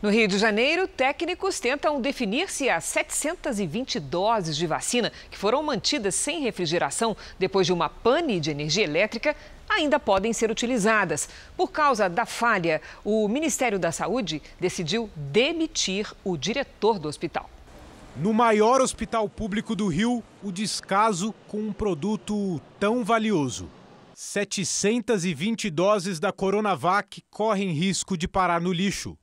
No Rio de Janeiro, técnicos tentam definir se as 720 doses de vacina que foram mantidas sem refrigeração depois de uma pane de energia elétrica ainda podem ser utilizadas. Por causa da falha, o Ministério da Saúde decidiu demitir o diretor do hospital. No maior hospital público do Rio, o descaso com um produto tão valioso. 720 doses da Coronavac correm risco de parar no lixo.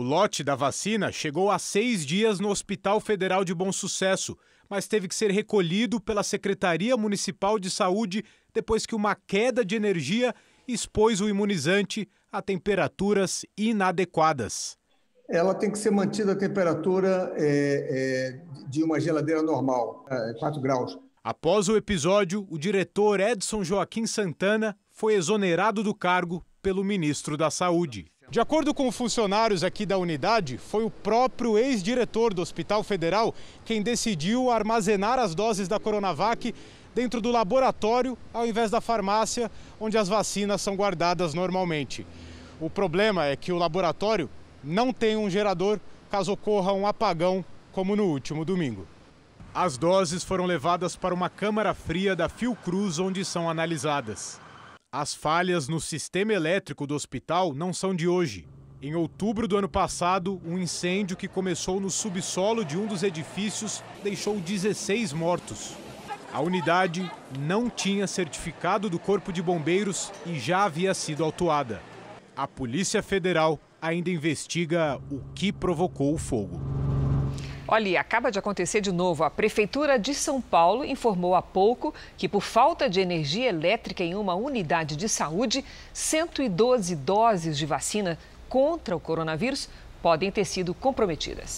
O lote da vacina chegou há seis dias no Hospital Federal de Bom Sucesso, mas teve que ser recolhido pela Secretaria Municipal de Saúde depois que uma queda de energia expôs o imunizante a temperaturas inadequadas. Ela tem que ser mantida a temperatura é, é, de uma geladeira normal, 4 é, graus. Após o episódio, o diretor Edson Joaquim Santana foi exonerado do cargo pelo ministro da Saúde. De acordo com funcionários aqui da unidade, foi o próprio ex-diretor do Hospital Federal quem decidiu armazenar as doses da Coronavac dentro do laboratório ao invés da farmácia, onde as vacinas são guardadas normalmente. O problema é que o laboratório não tem um gerador caso ocorra um apagão, como no último domingo. As doses foram levadas para uma câmara fria da Fiocruz, onde são analisadas. As falhas no sistema elétrico do hospital não são de hoje. Em outubro do ano passado, um incêndio que começou no subsolo de um dos edifícios deixou 16 mortos. A unidade não tinha certificado do Corpo de Bombeiros e já havia sido autuada. A Polícia Federal ainda investiga o que provocou o fogo. Olha, acaba de acontecer de novo. A Prefeitura de São Paulo informou há pouco que, por falta de energia elétrica em uma unidade de saúde, 112 doses de vacina contra o coronavírus podem ter sido comprometidas.